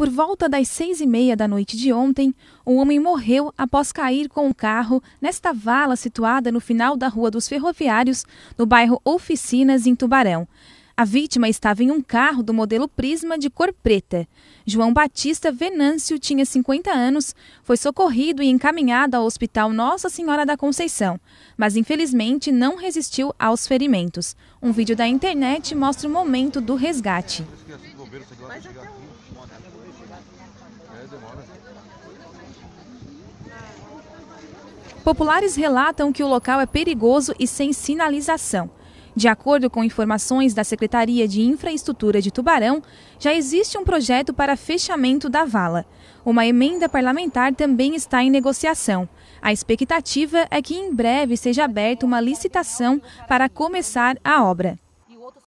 Por volta das seis e meia da noite de ontem, um homem morreu após cair com um carro nesta vala situada no final da Rua dos Ferroviários, no bairro Oficinas, em Tubarão. A vítima estava em um carro do modelo Prisma de cor preta. João Batista Venâncio tinha 50 anos, foi socorrido e encaminhado ao Hospital Nossa Senhora da Conceição, mas infelizmente não resistiu aos ferimentos. Um vídeo da internet mostra o momento do resgate. Populares relatam que o local é perigoso e sem sinalização. De acordo com informações da Secretaria de Infraestrutura de Tubarão, já existe um projeto para fechamento da vala. Uma emenda parlamentar também está em negociação. A expectativa é que em breve seja aberta uma licitação para começar a obra.